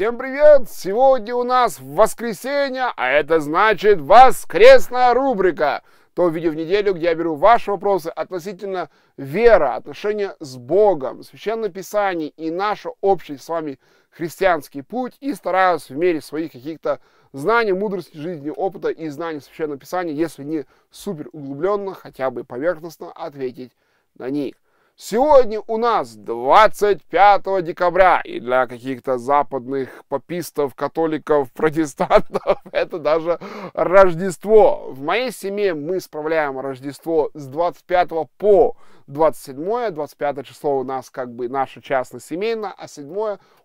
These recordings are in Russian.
Всем привет! Сегодня у нас воскресенье, а это значит воскресная рубрика. То видео в неделю, где я беру ваши вопросы относительно веры, отношения с Богом, Священное Писание и наш общий с вами христианский путь и стараюсь в мере своих каких-то знаний, мудрости жизни, опыта и знаний Священного Писания, если не супер углубленно, хотя бы поверхностно ответить на них. Сегодня у нас 25 декабря, и для каких-то западных попистов, католиков, протестантов это даже Рождество. В моей семье мы справляем Рождество с 25 по 27-25 число у нас как бы наше частное семейное, а 7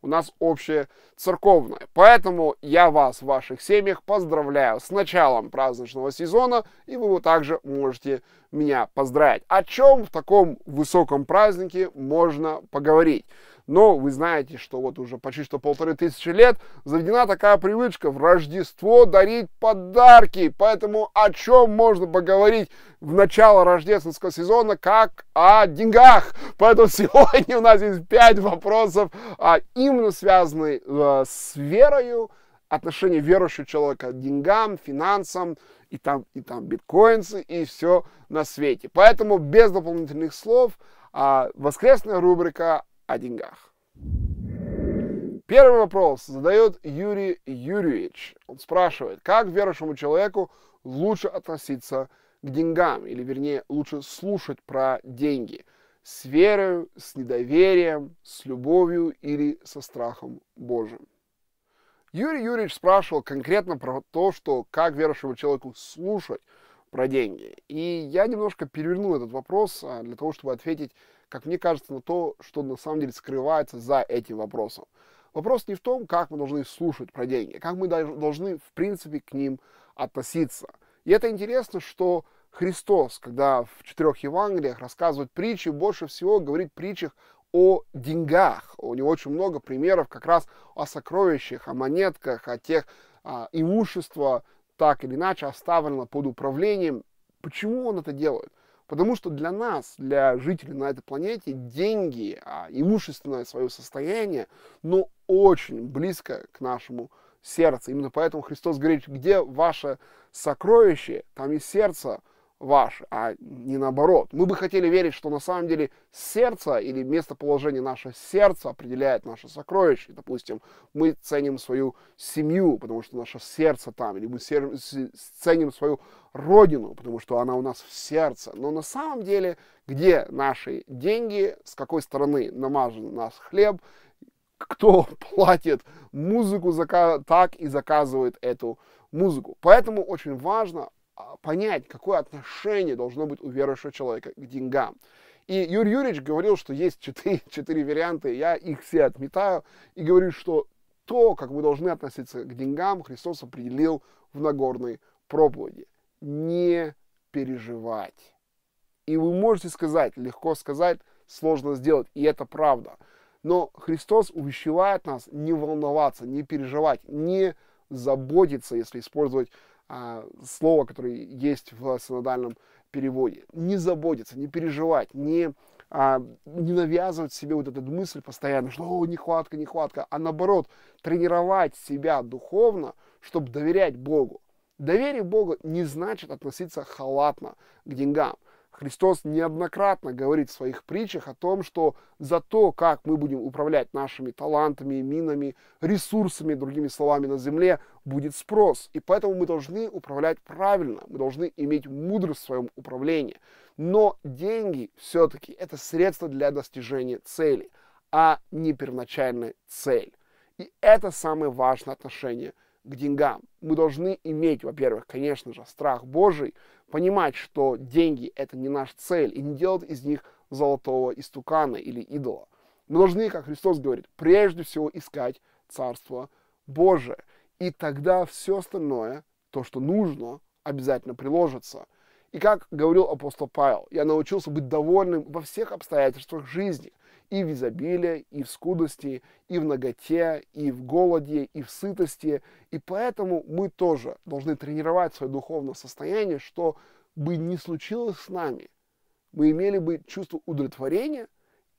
у нас общее церковное. Поэтому я вас в ваших семьях поздравляю с началом праздничного сезона, и вы также можете меня поздравить. О чем в таком высоком празднике можно поговорить? Но вы знаете, что вот уже почти что полторы тысячи лет заведена такая привычка в Рождество дарить подарки. Поэтому о чем можно поговорить в начало рождественского сезона, как о деньгах. Поэтому сегодня у нас есть пять вопросов, а, именно связанные э, с верою, отношение верующего человека к деньгам, финансам, и там, и там биткоинсы, и все на свете. Поэтому без дополнительных слов, а воскресная рубрика о деньгах. Первый вопрос задает Юрий Юрьевич. Он спрашивает, как верующему человеку лучше относиться к деньгам, или вернее, лучше слушать про деньги с верою, с недоверием, с любовью или со страхом Божьим. Юрий Юрьевич спрашивал конкретно про то, что как верующему человеку слушать про деньги. И я немножко перевернул этот вопрос а, для того, чтобы ответить как мне кажется, на то, что на самом деле скрывается за этим вопросом. Вопрос не в том, как мы должны слушать про деньги, как мы должны, в принципе, к ним относиться. И это интересно, что Христос, когда в четырех Евангелиях рассказывает притчи, больше всего говорит притчах о деньгах. У него очень много примеров как раз о сокровищах, о монетках, о тех а, имущества, так или иначе оставлено под управлением. Почему он это делает? Потому что для нас, для жителей на этой планете, деньги а, имущественное свое состояние, но ну, очень близко к нашему сердцу. Именно поэтому Христос говорит, где ваше сокровище, там и сердце – ваш, а не наоборот. Мы бы хотели верить, что на самом деле сердце или местоположение наше сердце определяет наше сокровище. Допустим, мы ценим свою семью, потому что наше сердце там, или мы ценим свою родину, потому что она у нас в сердце. Но на самом деле, где наши деньги, с какой стороны намажен наш хлеб, кто платит музыку так и заказывает эту музыку. Поэтому очень важно а, понять, какое отношение должно быть у верующего человека к деньгам. И Юрий Юрьевич говорил, что есть четыре, четыре варианта, и я их все отметаю, и говорю, что то, как мы должны относиться к деньгам, Христос определил в Нагорной проповеди. Не переживать. И вы можете сказать, легко сказать, сложно сделать, и это правда. Но Христос увещевает нас не волноваться, не переживать, не заботиться, если использовать а, слова, которое есть в синодальном переводе. Не заботиться, не переживать, не, а, не навязывать себе вот эту мысль постоянно, что «О, нехватка, нехватка», а наоборот, тренировать себя духовно, чтобы доверять Богу. Доверие Богу не значит относиться халатно к деньгам. Христос неоднократно говорит в своих притчах о том, что за то, как мы будем управлять нашими талантами, минами, ресурсами, другими словами, на земле, будет спрос. И поэтому мы должны управлять правильно, мы должны иметь мудрость в своем управлении. Но деньги все-таки это средство для достижения цели, а не первоначальная цель. И это самое важное отношение – к деньгам. Мы должны иметь, во-первых, конечно же, страх Божий, понимать, что деньги – это не наша цель, и не делать из них золотого истукана или идола. Мы должны, как Христос говорит, прежде всего искать Царство Божие. И тогда все остальное, то, что нужно, обязательно приложится. И как говорил апостол Павел, я научился быть довольным во всех обстоятельствах жизни – и в изобилии, и в скудости, и в ноготе, и в голоде, и в сытости. И поэтому мы тоже должны тренировать свое духовное состояние, что бы ни случилось с нами, мы имели бы чувство удовлетворения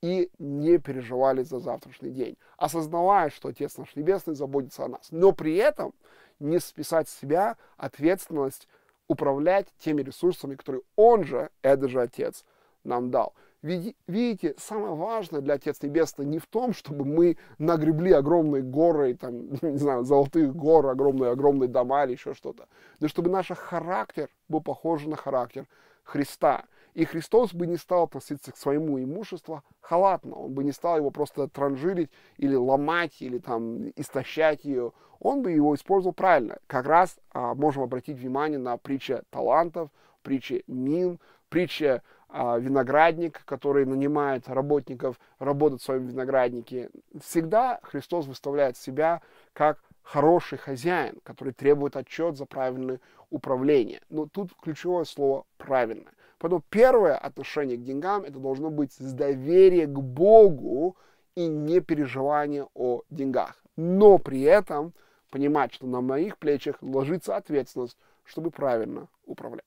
и не переживали за завтрашний день, осознавая, что Отец наш Небесный заботится о нас. Но при этом не списать с себя ответственность управлять теми ресурсами, которые Он же, это же Отец, нам дал. Видите, самое важное для Отец Небесный не в том, чтобы мы нагребли огромные горы, там, не знаю, золотые горы, огромные-огромные дома или еще что-то, но чтобы наш характер был похож на характер Христа. И Христос бы не стал относиться к своему имуществу халатно, он бы не стал его просто транжирить или ломать, или там истощать ее, он бы его использовал правильно. Как раз а, можем обратить внимание на притча талантов, притча мин, притча а, виноградник, который нанимает работников работать в своем винограднике. Всегда Христос выставляет себя как хороший хозяин, который требует отчет за правильное управление. Но тут ключевое слово «правильно». Поэтому первое отношение к деньгам – это должно быть с доверие к Богу и не переживание о деньгах. Но при этом понимать, что на моих плечах ложится ответственность, чтобы правильно управлять.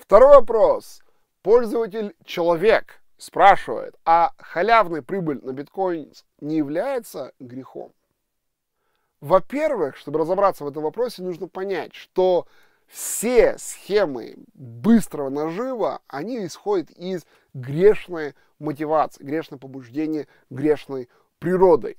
Второй вопрос. Пользователь человек спрашивает, а халявная прибыль на биткоин не является грехом? Во-первых, чтобы разобраться в этом вопросе, нужно понять, что все схемы быстрого нажива, они исходят из грешной мотивации, грешного побуждения, грешной природы.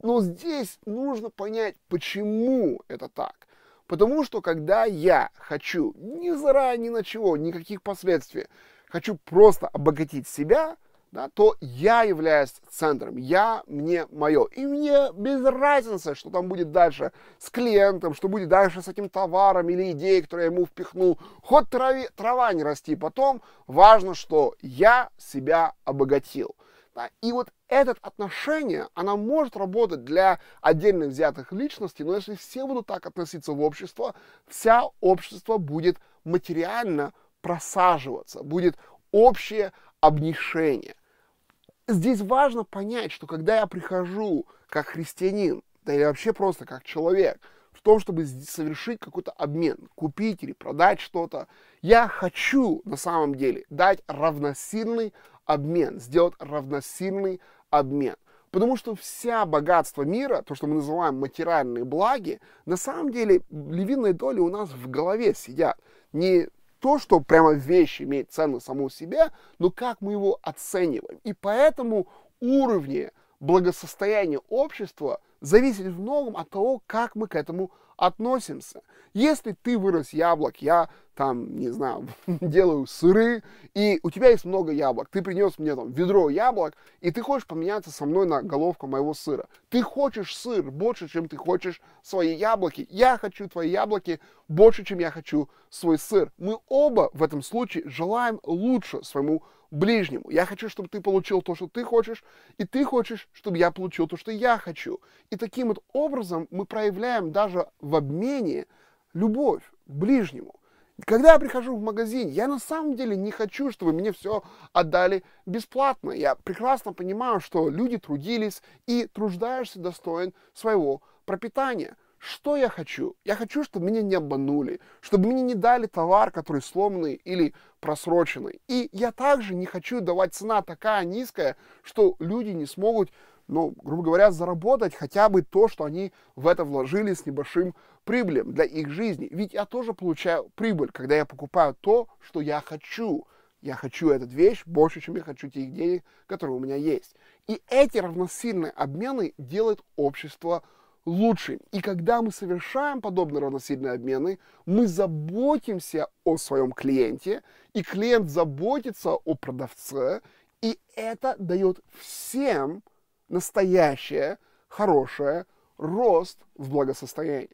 Но здесь нужно понять, почему это так. Потому что когда я хочу, не заранее ни на чего, никаких последствий, хочу просто обогатить себя, да, то я являюсь центром, я мне мое. И мне без разницы, что там будет дальше с клиентом, что будет дальше с этим товаром или идеей, которую я ему впихнул. Хоть трави, трава не расти потом, важно, что я себя обогатил. Да? И вот это отношение, оно может работать для отдельно взятых личностей, но если все будут так относиться в общество, вся общество будет материально просаживаться, будет общее обнишение. Здесь важно понять, что когда я прихожу как христианин, да или вообще просто как человек, в том, чтобы совершить какой-то обмен, купить или продать что-то, я хочу на самом деле дать равносильный обмен, сделать равносильный обмен. Потому что вся богатство мира, то, что мы называем материальные благи, на самом деле львиной доли у нас в голове сидят. Не то, что прямо вещь имеет цену саму себе, но как мы его оцениваем. И поэтому уровни благосостояния общества зависят в многом от того, как мы к этому относимся относимся. Если ты вырос яблок, я там, не знаю, делаю сыры, и у тебя есть много яблок, ты принес мне там ведро яблок, и ты хочешь поменяться со мной на головку моего сыра. Ты хочешь сыр больше, чем ты хочешь свои яблоки. Я хочу твои яблоки больше, чем я хочу свой сыр. Мы оба в этом случае желаем лучше своему ближнему. Я хочу, чтобы ты получил то, что ты хочешь, и ты хочешь, чтобы я получил то, что я хочу. И таким вот образом мы проявляем даже в обмене любовь к ближнему. Когда я прихожу в магазин, я на самом деле не хочу, чтобы мне все отдали бесплатно. Я прекрасно понимаю, что люди трудились, и труждаешься достоин своего пропитания – что я хочу? Я хочу, чтобы меня не обманули, чтобы мне не дали товар, который сломанный или просроченный. И я также не хочу давать цена такая низкая, что люди не смогут, ну, грубо говоря, заработать хотя бы то, что они в это вложили с небольшим прибылем для их жизни. Ведь я тоже получаю прибыль, когда я покупаю то, что я хочу. Я хочу эту вещь больше, чем я хочу тех денег, которые у меня есть. И эти равносильные обмены делают общество лучшим. И когда мы совершаем подобные равносильные обмены, мы заботимся о своем клиенте, и клиент заботится о продавце, и это дает всем настоящее, хорошее, рост в благосостоянии.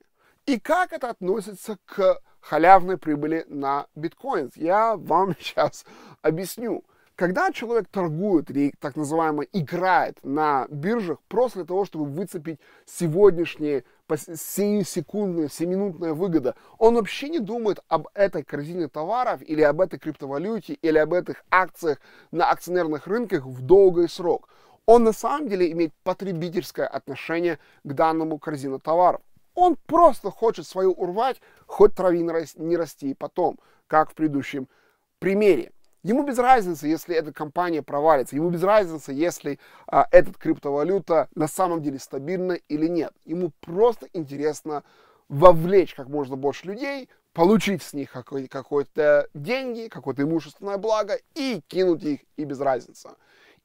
И как это относится к халявной прибыли на биткоин? Я вам сейчас объясню. Когда человек торгует или так называемо играет на биржах просто для того, чтобы выцепить сегодняшние 7-секундная, 7-минутная выгода, он вообще не думает об этой корзине товаров или об этой криптовалюте или об этих акциях на акционерных рынках в долгий срок. Он на самом деле имеет потребительское отношение к данному корзину товаров. Он просто хочет свою урвать, хоть трави не расти потом, как в предыдущем примере. Ему без разницы, если эта компания провалится, ему без разницы, если а, эта криптовалюта на самом деле стабильна или нет. Ему просто интересно вовлечь как можно больше людей, получить с них какой-то деньги, какое-то имущественное благо и кинуть их, и без разницы.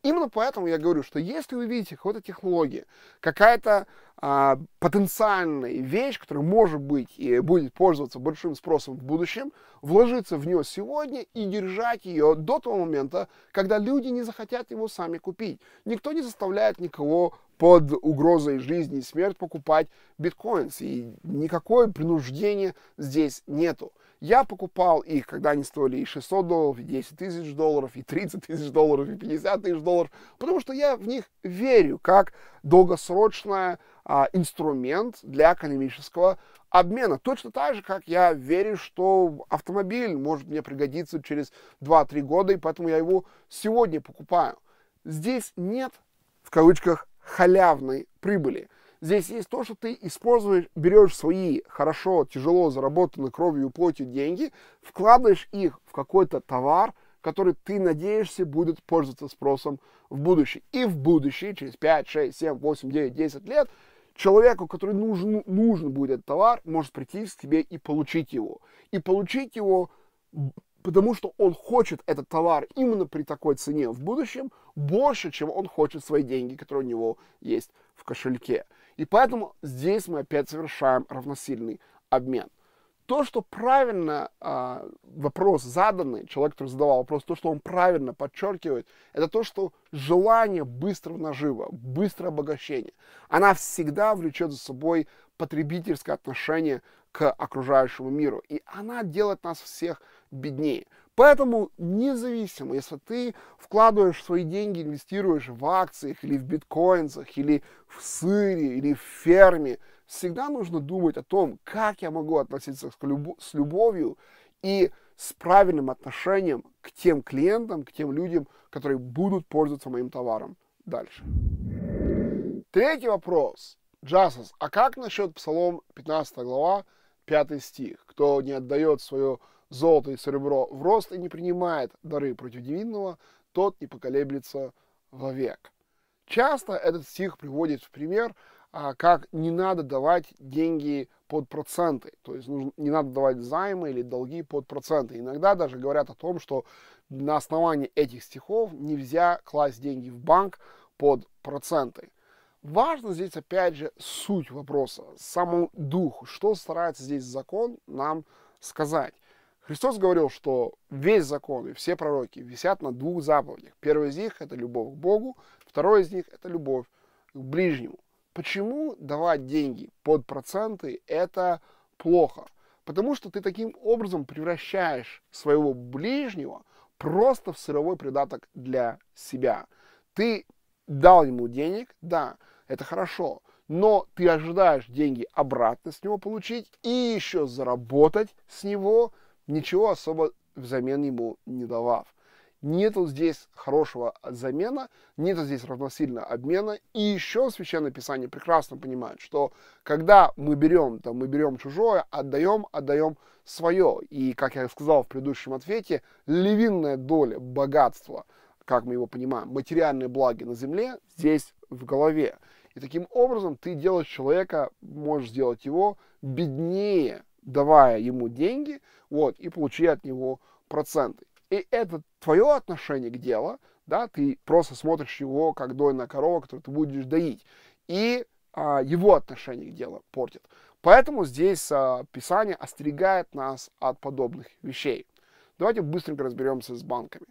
Именно поэтому я говорю, что если вы видите какую-то технологию, какая-то а, потенциальная вещь, которая может быть и будет пользоваться большим спросом в будущем, вложиться в нее сегодня и держать ее до того момента, когда люди не захотят его сами купить. Никто не заставляет никого под угрозой жизни и смерти покупать биткоинс. И никакое принуждение здесь нету. Я покупал их, когда они стоили и 600 долларов, и 10 тысяч долларов, и 30 тысяч долларов, и 50 тысяч долларов, потому что я в них верю как долгосрочный а, инструмент для экономического обмена. Точно так же, как я верю, что автомобиль может мне пригодиться через 2-3 года, и поэтому я его сегодня покупаю. Здесь нет, в кавычках, халявной прибыли. Здесь есть то, что ты используешь, берешь свои хорошо, тяжело заработанные кровью и плотью деньги, вкладываешь их в какой-то товар, который ты надеешься будет пользоваться спросом в будущем. И в будущем через 5, 6, 7, 8, 9, 10 лет, человеку, который нужен, нужен будет этот товар, может прийти к тебе и получить его. И получить его, потому что он хочет этот товар именно при такой цене в будущем больше, чем он хочет свои деньги, которые у него есть в кошельке. И поэтому здесь мы опять совершаем равносильный обмен. То, что правильно э, вопрос заданный, человек, который задавал вопрос, то, что он правильно подчеркивает, это то, что желание быстрого нажива, быстрое обогащение, она всегда влечет за собой потребительское отношение к окружающему миру. И она делает нас всех беднее. Поэтому независимо, если ты вкладываешь свои деньги, инвестируешь в акциях или в биткоинах, или в сыре, или в ферме, всегда нужно думать о том, как я могу относиться с любовью и с правильным отношением к тем клиентам, к тем людям, которые будут пользоваться моим товаром дальше. Третий вопрос. Джасус, а как насчет Псалом 15 глава, 5 стих? Кто не отдает свое золото и серебро в рост и не принимает дары против невинного, тот не поколеблется вовек. Часто этот стих приводит в пример, а, как не надо давать деньги под проценты, то есть не надо давать займы или долги под проценты. Иногда даже говорят о том, что на основании этих стихов нельзя класть деньги в банк под проценты. Важно здесь опять же суть вопроса, саму дух, что старается здесь закон нам сказать. Христос говорил, что весь закон и все пророки висят на двух заповедях. Первый из них – это любовь к Богу, второй из них – это любовь к ближнему. Почему давать деньги под проценты – это плохо? Потому что ты таким образом превращаешь своего ближнего просто в сыровой придаток для себя. Ты дал ему денег, да, это хорошо, но ты ожидаешь деньги обратно с него получить и еще заработать с него – ничего особо взамен ему не давав. Нету здесь хорошего замена, нету здесь равносильного обмена. И еще Священное Писание прекрасно понимает, что когда мы берем, там, мы берем чужое, отдаем, отдаем свое. И, как я сказал в предыдущем ответе, левинная доля богатства, как мы его понимаем, материальные благи на земле, здесь в голове. И таким образом ты делаешь человека, можешь сделать его беднее, давая ему деньги, вот, и получи от него проценты. И это твое отношение к делу, да, ты просто смотришь его как дойная корова, которую ты будешь доить, и а, его отношение к делу портит. Поэтому здесь а, Писание остерегает нас от подобных вещей. Давайте быстренько разберемся с банками.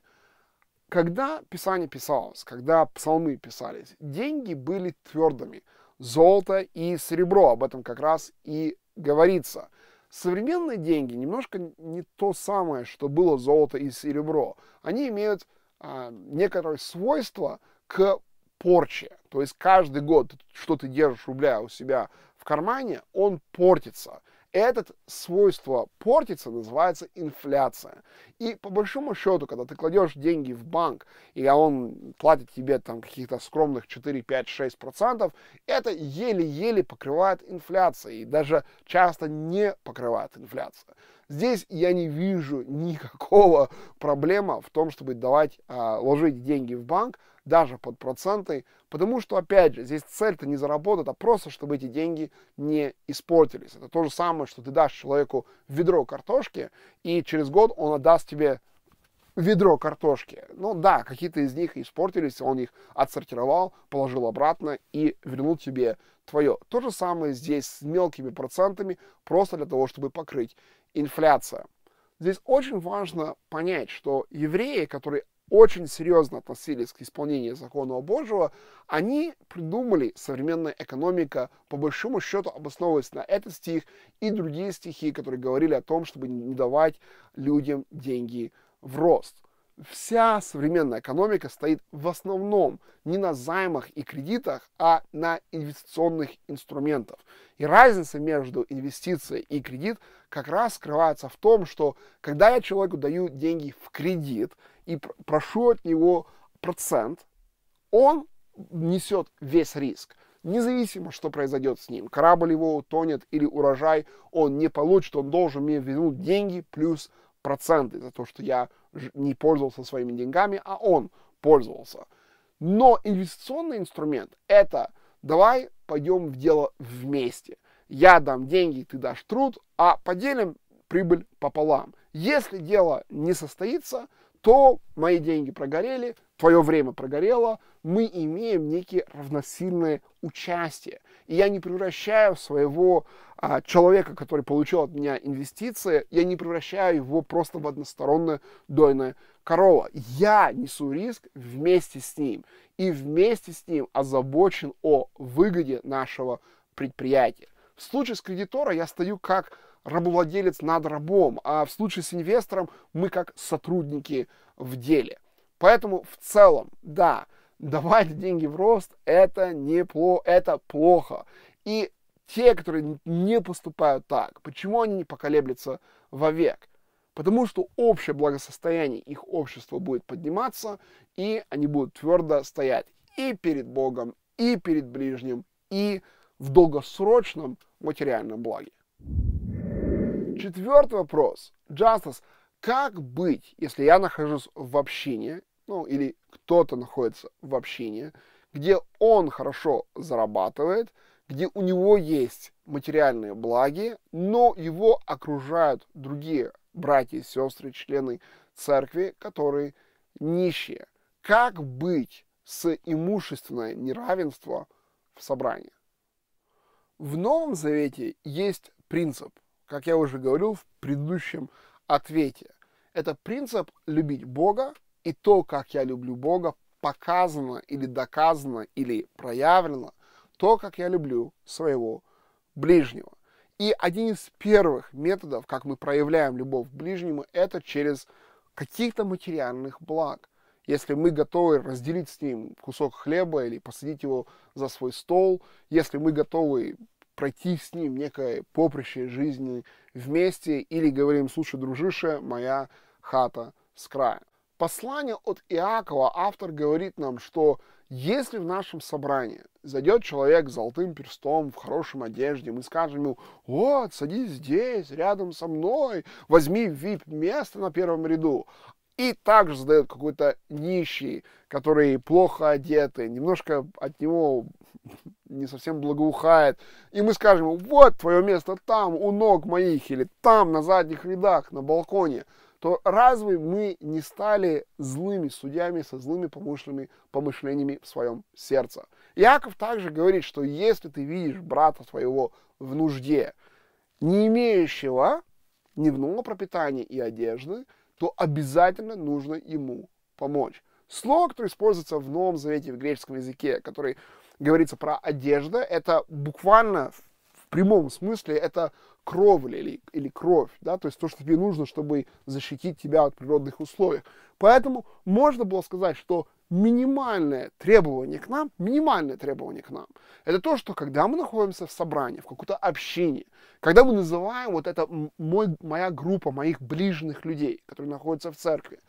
Когда Писание писалось, когда псалмы писались, деньги были твердыми. Золото и серебро, об этом как раз и говорится – Современные деньги немножко не то самое, что было золото и серебро. Они имеют а, некоторое свойство к порче. То есть каждый год, что ты держишь рубля у себя в кармане, он портится. Это свойство портится, называется инфляция. И по большому счету, когда ты кладешь деньги в банк, и он платит тебе там каких-то скромных 4, 5, 6 процентов, это еле-еле покрывает инфляцию, и даже часто не покрывает инфляцию. Здесь я не вижу никакого проблема в том, чтобы давать, а, ложить деньги в банк, даже под проценты, потому что, опять же, здесь цель-то не заработать, а просто, чтобы эти деньги не испортились. Это то же самое, что ты дашь человеку ведро картошки, и через год он отдаст тебе ведро картошки. Ну да, какие-то из них испортились, он их отсортировал, положил обратно и вернул тебе твое. То же самое здесь с мелкими процентами, просто для того, чтобы покрыть инфляция. Здесь очень важно понять, что евреи, которые очень серьезно относились к исполнению закона Божьего, они придумали современная экономика, по большому счету обосновываясь на этот стих и другие стихи, которые говорили о том, чтобы не давать людям деньги в рост вся современная экономика стоит в основном не на займах и кредитах, а на инвестиционных инструментах. И разница между инвестицией и кредит как раз скрывается в том, что когда я человеку даю деньги в кредит и прошу от него процент, он несет весь риск. Независимо, что произойдет с ним, корабль его утонет или урожай, он не получит, он должен мне вернуть деньги плюс проценты за то, что я не пользовался своими деньгами, а он пользовался. Но инвестиционный инструмент – это давай пойдем в дело вместе. Я дам деньги, ты дашь труд, а поделим прибыль пополам. Если дело не состоится – то мои деньги прогорели, твое время прогорело, мы имеем некие равносильные участие. И я не превращаю своего а, человека, который получил от меня инвестиции, я не превращаю его просто в одностороннее дойное корова. Я несу риск вместе с ним. И вместе с ним озабочен о выгоде нашего предприятия. В случае с кредитора я стою как рабовладелец над рабом, а в случае с инвестором мы как сотрудники в деле. Поэтому в целом, да, давать деньги в рост это неплохо, это плохо. И те, которые не поступают так, почему они не поколеблются вовек? Потому что общее благосостояние их общества будет подниматься, и они будут твердо стоять и перед Богом, и перед ближним, и в долгосрочном материальном благе. Четвертый вопрос. Justice. Как быть, если я нахожусь в общине, ну или кто-то находится в общине, где он хорошо зарабатывает, где у него есть материальные благи, но его окружают другие братья сестры, члены церкви, которые нищие. Как быть с имущественное неравенство в собрании? В Новом Завете есть принцип – как я уже говорил в предыдущем ответе. Это принцип любить Бога, и то, как я люблю Бога, показано или доказано или проявлено то, как я люблю своего ближнего. И один из первых методов, как мы проявляем любовь к ближнему, это через каких-то материальных благ. Если мы готовы разделить с ним кусок хлеба или посадить его за свой стол, если мы готовы пройти с ним некое поприще жизни вместе или говорим, слушай, дружище, моя хата с края. Послание от Иакова автор говорит нам, что если в нашем собрании зайдет человек с золотым перстом, в хорошем одежде, мы скажем ему, вот, садись здесь, рядом со мной, возьми вип-место на первом ряду, и также задает какой-то нищий, который плохо одетый, немножко от него не совсем благоухает. И мы скажем вот твое место там, у ног моих, или там, на задних рядах, на балконе, то разве мы не стали злыми судьями со злыми помышленными помышлениями в своем сердце? Иаков также говорит, что если ты видишь брата своего в нужде, не имеющего дневного пропитания и одежды, то обязательно нужно ему помочь. Слово, которое используется в Новом Завете в греческом языке, который говорится про одежда, это буквально в прямом смысле это кровля или, или кровь, да, то есть то, что тебе нужно, чтобы защитить тебя от природных условий. Поэтому можно было сказать, что минимальное требование к нам, минимальное требование к нам, это то, что когда мы находимся в собрании, в какой-то общине, когда мы называем вот это мой, моя группа моих ближних людей, которые находятся в церкви,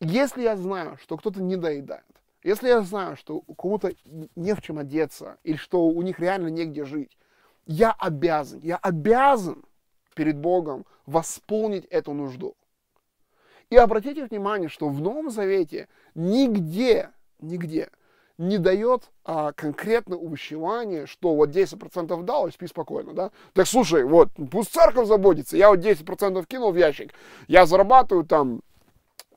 если я знаю, что кто-то не доедает, если я знаю, что кому-то не в чем одеться, или что у них реально негде жить, я обязан, я обязан перед Богом восполнить эту нужду. И обратите внимание, что в Новом Завете нигде, нигде не дает а, конкретно увещевание, что вот 10% дал, и спи спокойно, да? Так слушай, вот, пусть церковь заботится, я вот 10% кинул в ящик, я зарабатываю там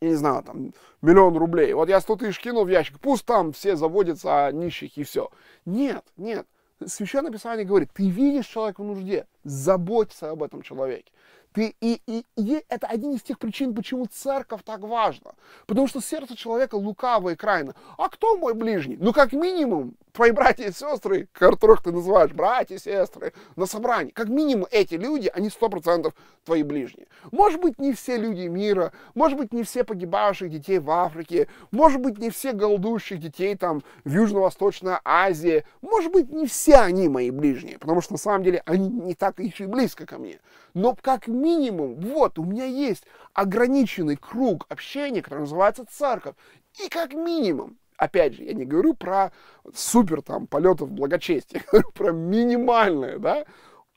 не знаю, там, миллион рублей. Вот я 100 тысяч кинул в ящик, пусть там все заводятся о нищих и все. Нет, нет. Священное Писание говорит, ты видишь человека в нужде, заботиться об этом человеке. Ты, и, и, и это один из тех причин, почему церковь так важна. Потому что сердце человека лукавое и крайно. А кто мой ближний? Ну, как минимум, твои братья и сестры, которых ты называешь братья и сестры, на собрании. Как минимум, эти люди, они 100% твои ближние. Может быть, не все люди мира, может быть, не все погибающих детей в Африке, может быть, не все голодующих детей там в Южно-Восточной Азии, может быть, не все они мои ближние, потому что на самом деле они не так так еще и близко ко мне. Но как минимум, вот, у меня есть ограниченный круг общения, который называется церковь. И как минимум, опять же, я не говорю про супер там полетов благочестия, я говорю про минимальное, да,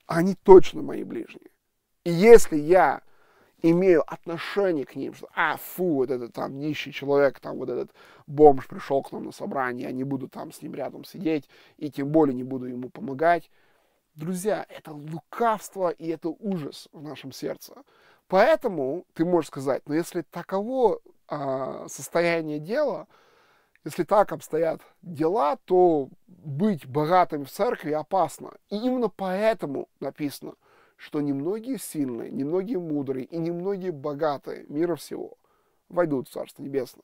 они точно мои ближние. И если я имею отношение к ним, что, а, фу, вот этот там нищий человек, там вот этот бомж пришел к нам на собрание, я не буду там с ним рядом сидеть, и тем более не буду ему помогать, Друзья, это лукавство и это ужас в нашем сердце. Поэтому ты можешь сказать, но ну, если таково а, состояние дела, если так обстоят дела, то быть богатым в церкви опасно. И именно поэтому написано, что немногие сильные, немногие мудрые и немногие богатые мира всего войдут в Царство Небесное.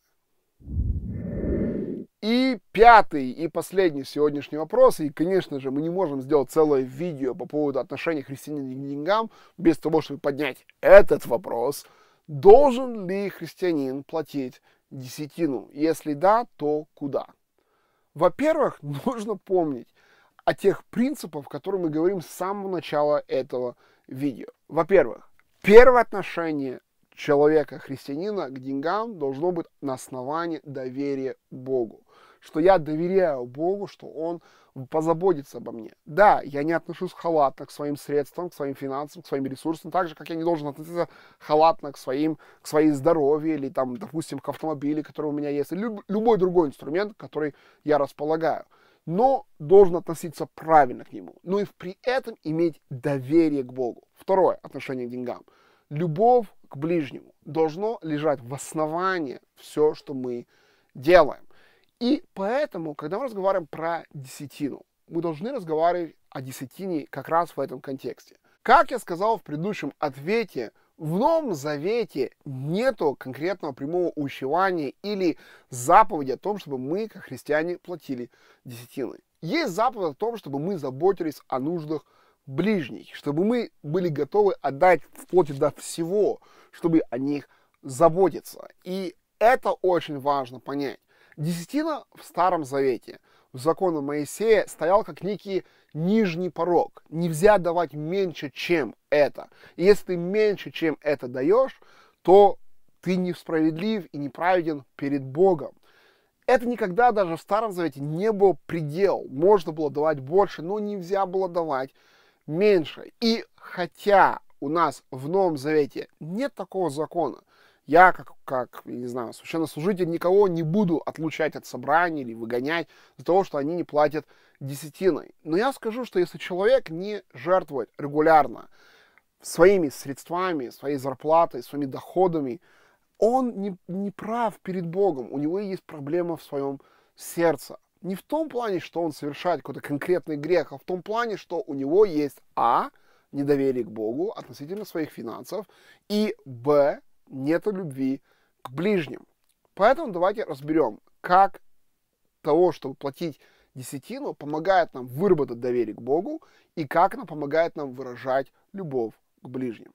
И пятый и последний сегодняшний вопрос, и, конечно же, мы не можем сделать целое видео по поводу отношений христианина к деньгам без того, чтобы поднять этот вопрос. Должен ли христианин платить десятину? Если да, то куда? Во-первых, нужно помнить о тех принципах, которые мы говорим с самого начала этого видео. Во-первых, первое отношение человека, христианина, к деньгам должно быть на основании доверия Богу что я доверяю Богу, что Он позаботится обо мне. Да, я не отношусь халатно к своим средствам, к своим финансам, к своим ресурсам, так же, как я не должен относиться халатно к, своим, к своей здоровью или, там, допустим, к автомобилю, который у меня есть, или люб, любой другой инструмент, который я располагаю. Но должен относиться правильно к нему. Ну и при этом иметь доверие к Богу. Второе, отношение к деньгам. Любовь к ближнему должно лежать в основании все, что мы делаем. И поэтому, когда мы разговариваем про десятину, мы должны разговаривать о десятине как раз в этом контексте. Как я сказал в предыдущем ответе, в Новом Завете нету конкретного прямого увещевания или заповеди о том, чтобы мы, как христиане, платили десятины. Есть заповедь о том, чтобы мы заботились о нуждах ближних, чтобы мы были готовы отдать вплоть до всего, чтобы о них заботиться. И это очень важно понять. Десятина в Старом Завете в законе Моисея стоял как некий нижний порог. Нельзя давать меньше, чем это. И если ты меньше, чем это даешь, то ты несправедлив и неправеден перед Богом. Это никогда даже в Старом Завете не был предел. Можно было давать больше, но нельзя было давать меньше. И хотя у нас в Новом Завете нет такого закона, я, как, как не знаю, священнослужитель, никого не буду отлучать от собраний или выгонять за того, что они не платят десятиной. Но я скажу, что если человек не жертвует регулярно своими средствами, своей зарплатой, своими доходами, он не, не прав перед Богом, у него есть проблема в своем сердце. Не в том плане, что он совершает какой-то конкретный грех, а в том плане, что у него есть А, недоверие к Богу относительно своих финансов, и Б, нет любви к ближним. Поэтому давайте разберем, как того, чтобы платить десятину, помогает нам выработать доверие к Богу и как она помогает нам выражать любовь к ближним.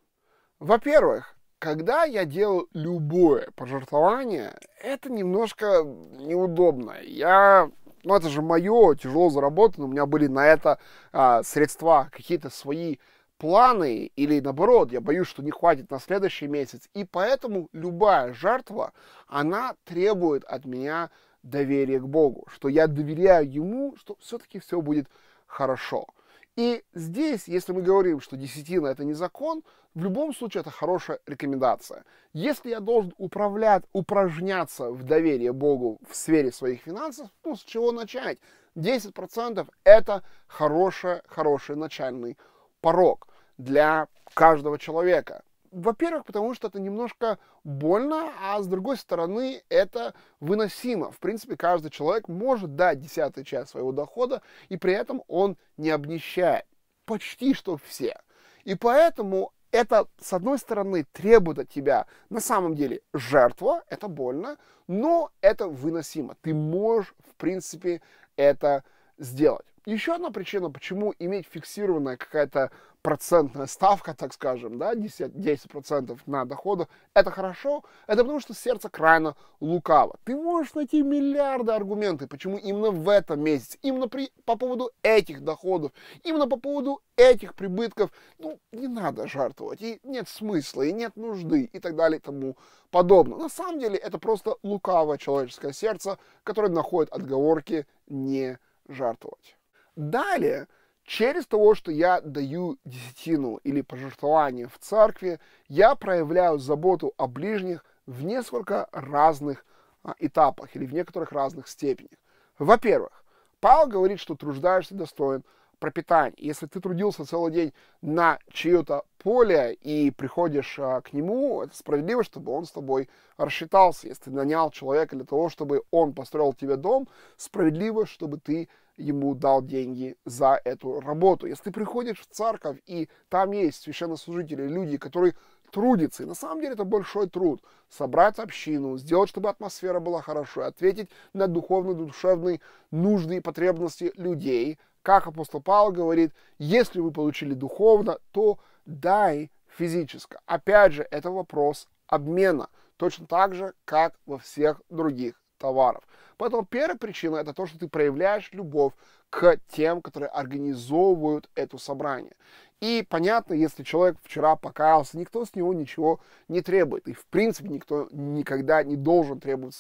Во-первых, когда я делаю любое пожертвование, это немножко неудобно. Я, ну это же мое, тяжело заработано, у меня были на это а, средства, какие-то свои планы, или наоборот, я боюсь, что не хватит на следующий месяц. И поэтому любая жертва, она требует от меня доверия к Богу, что я доверяю Ему, что все-таки все будет хорошо. И здесь, если мы говорим, что десятина это не закон, в любом случае это хорошая рекомендация. Если я должен управлять, упражняться в доверии Богу в сфере своих финансов, ну, с чего начать? 10% это хороший, хороший начальный порог для каждого человека. Во-первых, потому что это немножко больно, а с другой стороны, это выносимо. В принципе, каждый человек может дать десятую часть своего дохода, и при этом он не обнищает. Почти что все. И поэтому это, с одной стороны, требует от тебя, на самом деле, жертва, это больно, но это выносимо. Ты можешь, в принципе, это сделать. Еще одна причина, почему иметь фиксированная какая-то процентная ставка, так скажем, да, 10%, 10% на доходы, это хорошо, это потому что сердце крайне лукаво. Ты можешь найти миллиарды аргументов, почему именно в этом месяце, именно при, по поводу этих доходов, именно по поводу этих прибытков, ну, не надо жертвовать, и нет смысла, и нет нужды, и так далее, и тому подобное. На самом деле это просто лукавое человеческое сердце, которое находит отговорки не жертвовать. Далее, через того, что я даю десятину или пожертвование в церкви, я проявляю заботу о ближних в несколько разных а, этапах или в некоторых разных степенях. Во-первых, Павел говорит, что труждаешься достоин – пропитание. Если ты трудился целый день на чье-то поле и приходишь а, к нему, это справедливо, чтобы он с тобой рассчитался. Если ты нанял человека для того, чтобы он построил тебе дом, справедливо, чтобы ты ему дал деньги за эту работу. Если ты приходишь в церковь, и там есть священнослужители, люди, которые трудятся, и на самом деле это большой труд, собрать общину, сделать, чтобы атмосфера была хорошо, ответить на духовно-душевные нужды и потребности людей – как апостол Павел говорит, если вы получили духовно, то дай физически. Опять же, это вопрос обмена, точно так же, как во всех других товаров. Поэтому первая причина это то, что ты проявляешь любовь к тем, которые организовывают это собрание. И понятно, если человек вчера покаялся, никто с него ничего не требует. И в принципе никто никогда не должен требовать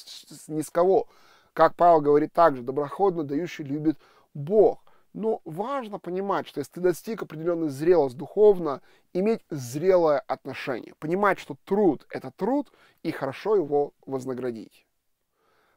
ни с кого. Как Павел говорит также, доброходно дающий любит Бог. Но важно понимать, что если ты достиг определенной зрелости духовно, иметь зрелое отношение, понимать, что труд – это труд, и хорошо его вознаградить.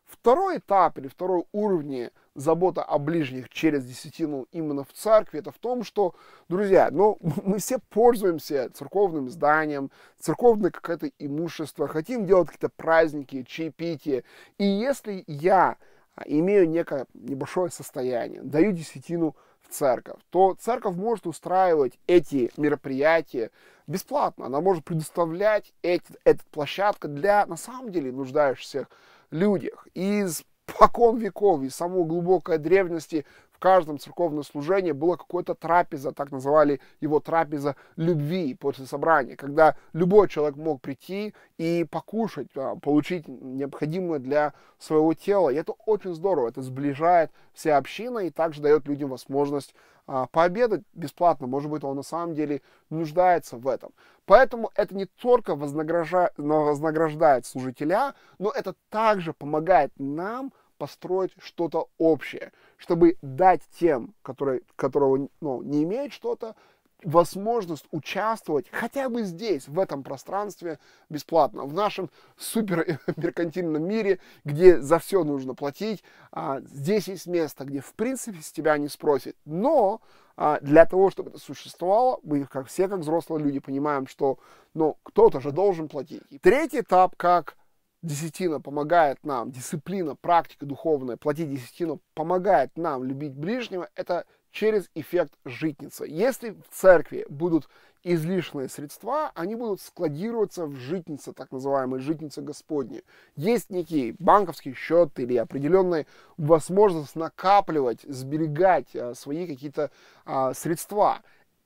Второй этап или второй уровень забота о ближних через десятину именно в церкви, это в том, что, друзья, ну, мы все пользуемся церковным зданием, церковное какое-то имущество, хотим делать какие-то праздники, чаепития. И если я а, имею некое небольшое состояние, даю десятину в церковь, то церковь может устраивать эти мероприятия бесплатно. Она может предоставлять эти, эту площадку для, на самом деле, нуждающихся людях. Из покон веков, из самой глубокой древности в каждом церковном служении было какое-то трапеза, так называли его трапеза любви после собрания, когда любой человек мог прийти и покушать, а, получить необходимое для своего тела. И это очень здорово, это сближает все общины и также дает людям возможность а, пообедать бесплатно, может быть, он на самом деле нуждается в этом. Поэтому это не только вознаграждает служителя, но это также помогает нам построить что-то общее, чтобы дать тем, которые, которого ну, не имеет что-то, возможность участвовать хотя бы здесь, в этом пространстве, бесплатно. В нашем супер меркантильном мире, где за все нужно платить, а, здесь есть место, где в принципе с тебя не спросят. Но а, для того, чтобы это существовало, мы как все, как взрослые люди, понимаем, что ну, кто-то же должен платить. И третий этап, как десятина помогает нам, дисциплина, практика духовная, платить десятину помогает нам любить ближнего, это через эффект житницы. Если в церкви будут излишние средства, они будут складироваться в житнице, так называемой житнице Господней. Есть некий банковский счет или определенная возможность накапливать, сберегать а, свои какие-то а, средства.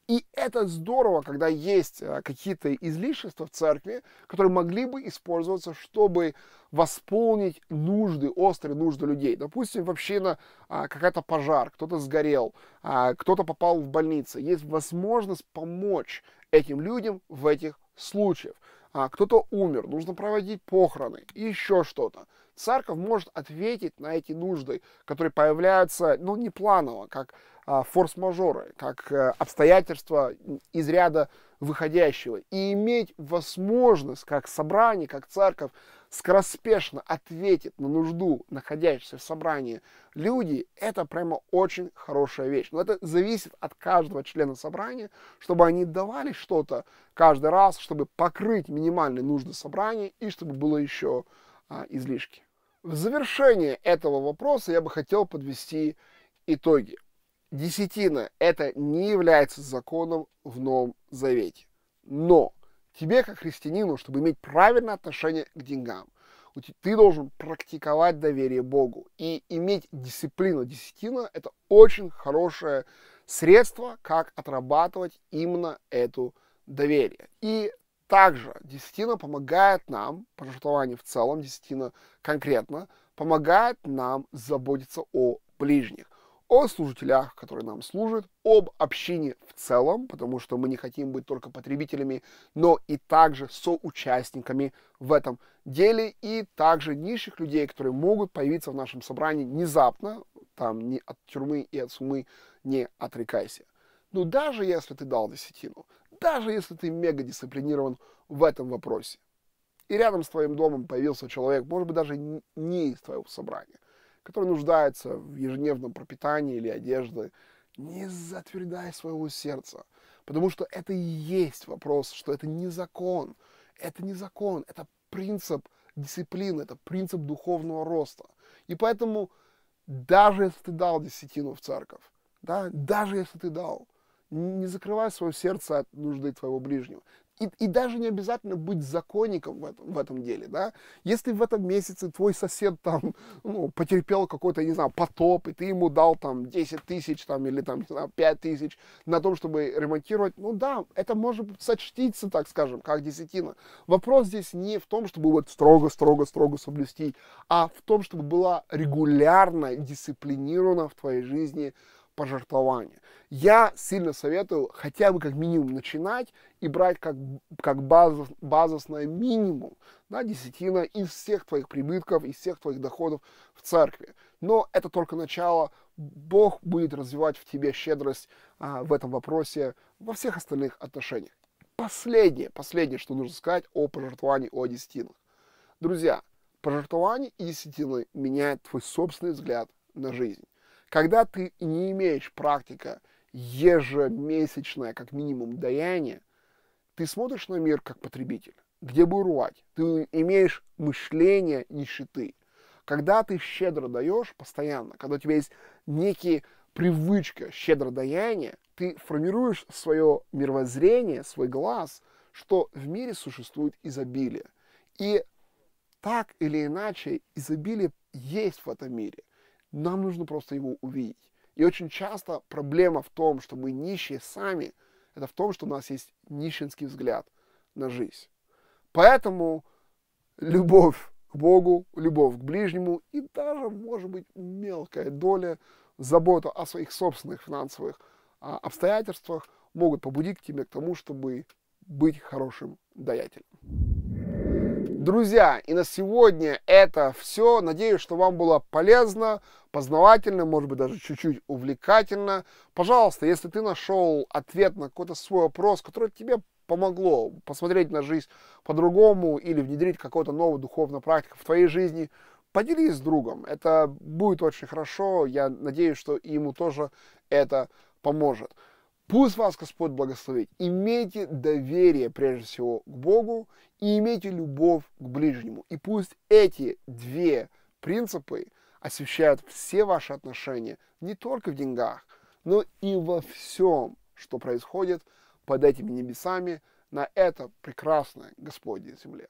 И это здорово, когда есть э, какие-то излишества в церкви, которые могли бы использоваться, чтобы восполнить нужды, острые нужды людей. Допустим, вообще на а, какая-то пожар, кто-то сгорел, а, кто-то попал в больницу. Есть возможность помочь этим людям в этих случаях. А, кто-то умер, нужно проводить похороны, еще что-то. Церковь может ответить на эти нужды, которые появляются, ну, не планово, как а, форс-мажоры, как э, обстоятельства из ряда выходящего. И иметь возможность, как собрание, как церковь, скороспешно ответить на нужду находящихся в собрании людей, это прямо очень хорошая вещь. Но это зависит от каждого члена собрания, чтобы они давали что-то каждый раз, чтобы покрыть минимальные нужды собрания и чтобы было еще а, излишки. В завершение этого вопроса я бы хотел подвести итоги десятина это не является законом в Новом Завете. Но тебе, как христианину, чтобы иметь правильное отношение к деньгам, ты должен практиковать доверие Богу и иметь дисциплину. Десятина – это очень хорошее средство, как отрабатывать именно эту доверие. И также десятина помогает нам, пожертвование в целом, десятина конкретно, помогает нам заботиться о ближних о служителях, которые нам служат, об общине в целом, потому что мы не хотим быть только потребителями, но и также соучастниками в этом деле, и также низших людей, которые могут появиться в нашем собрании внезапно, там не от тюрьмы и от сумы не отрекайся. Но даже если ты дал десятину, даже если ты мега дисциплинирован в этом вопросе, и рядом с твоим домом появился человек, может быть, даже не из твоего собрания, который нуждается в ежедневном пропитании или одежде, не затвердай своего сердца, потому что это и есть вопрос, что это не закон, это не закон, это принцип дисциплины, это принцип духовного роста. И поэтому даже если ты дал десятину в церковь, да, даже если ты дал, не закрывай свое сердце от нужды твоего ближнего и, и даже не обязательно быть законником в этом, в этом деле, да. Если в этом месяце твой сосед там, ну, потерпел какой-то, не знаю, потоп, и ты ему дал там 10 тысяч там или там, не знаю, 5 тысяч на том, чтобы ремонтировать, ну да, это может сочтиться, так скажем, как десятина. Вопрос здесь не в том, чтобы вот строго-строго-строго соблюсти, а в том, чтобы была регулярно дисциплинирована в твоей жизни пожертвования. Я сильно советую хотя бы как минимум начинать и брать как, как базис, базисное минимум да, десятина из всех твоих прибытков, из всех твоих доходов в церкви. Но это только начало. Бог будет развивать в тебе щедрость а, в этом вопросе, во всех остальных отношениях. Последнее, последнее, что нужно сказать о пожертвовании, о десятинах. Друзья, пожертвование и десятины меняют твой собственный взгляд на жизнь. Когда ты не имеешь практика ежемесячное, как минимум, даяние, ты смотришь на мир как потребитель, где бы урвать. Ты имеешь мышление нищеты. Когда ты щедро даешь постоянно, когда у тебя есть некие привычка щедро даяния, ты формируешь свое мировоззрение, свой глаз, что в мире существует изобилие. И так или иначе изобилие есть в этом мире. Нам нужно просто его увидеть. И очень часто проблема в том, что мы нищие сами, это в том, что у нас есть нищенский взгляд на жизнь. Поэтому любовь к Богу, любовь к ближнему и даже, может быть, мелкая доля забота о своих собственных финансовых а, обстоятельствах могут побудить к тебе к тому, чтобы быть хорошим даятелем. Друзья, и на сегодня это все. Надеюсь, что вам было полезно, познавательно, может быть, даже чуть-чуть увлекательно. Пожалуйста, если ты нашел ответ на какой-то свой вопрос, который тебе помогло посмотреть на жизнь по-другому или внедрить какую-то новую духовную практику в твоей жизни, поделись с другом. Это будет очень хорошо. Я надеюсь, что ему тоже это поможет. Пусть вас Господь благословит. Имейте доверие прежде всего к Богу и имейте любовь к ближнему. И пусть эти две принципы освещают все ваши отношения не только в деньгах, но и во всем, что происходит под этими небесами на этой прекрасной Господней земле.